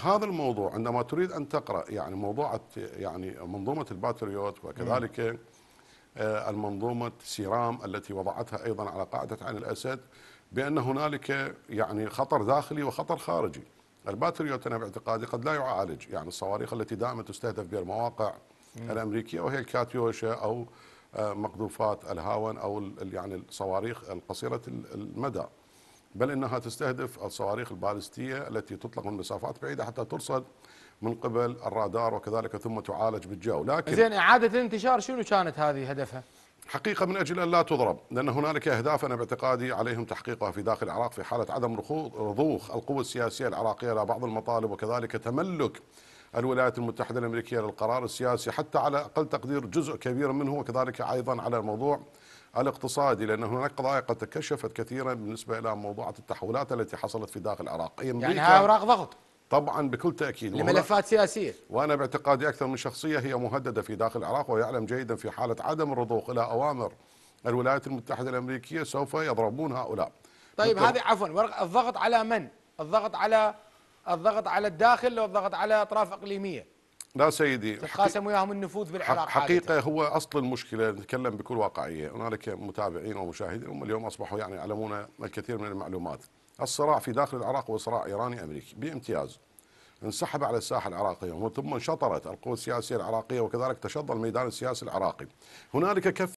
هذا الموضوع عندما تريد ان تقرا يعني موضوع يعني منظومه الباتريوت وكذلك آه، المنظومه سيرام التي وضعتها ايضا على قاعده عين الاسد بان هنالك يعني خطر داخلي وخطر خارجي. الباتريوت انا باعتقادي قد لا يعالج يعني الصواريخ التي دائما تستهدف بها المواقع مم. الامريكيه وهي الكاتيوشا او آه، مقذوفات الهاون او يعني الصواريخ القصيره المدى. بل انها تستهدف الصواريخ البالستيه التي تطلق من مسافات بعيده حتى ترصد من قبل الرادار وكذلك ثم تعالج بالجو لكن زين اعاده الانتشار شنو كانت هذه هدفها؟ حقيقه من اجل ان لا تضرب لان هنالك اهداف انا باعتقادي عليهم تحقيقها في داخل العراق في حاله عدم رضوخ القوى السياسيه العراقيه الى بعض المطالب وكذلك تملك الولايات المتحده الامريكيه للقرار السياسي حتى على اقل تقدير جزء كبير منه وكذلك ايضا على موضوع الاقتصادي لأن هناك قضايا قد تكشفت كثيرا بالنسبة إلى موضوعات التحولات التي حصلت في داخل العراق يعني هاي أوراق ضغط طبعا بكل تاكيد لملفات سياسيه وانا باعتقادي اكثر من شخصيه هي مهدده في داخل العراق ويعلم جيدا في حاله عدم الرضوخ الى اوامر الولايات المتحده الامريكيه سوف يضربون هؤلاء طيب هذه عفوا الضغط على من؟ الضغط على الضغط على الداخل والضغط على اطراف اقليميه لا سيدي تتقاسم وياهم النفوذ بالعراق حقيقه حالته. هو اصل المشكله نتكلم بكل واقعيه هنالك متابعين ومشاهدين هم اليوم اصبحوا يعني يعلمون الكثير من المعلومات الصراع في داخل العراق هو صراع ايراني امريكي بامتياز انسحب على الساحه العراقيه ثم انشطرت القوى السياسيه العراقيه وكذلك تشظى الميدان السياسي العراقي هنالك كف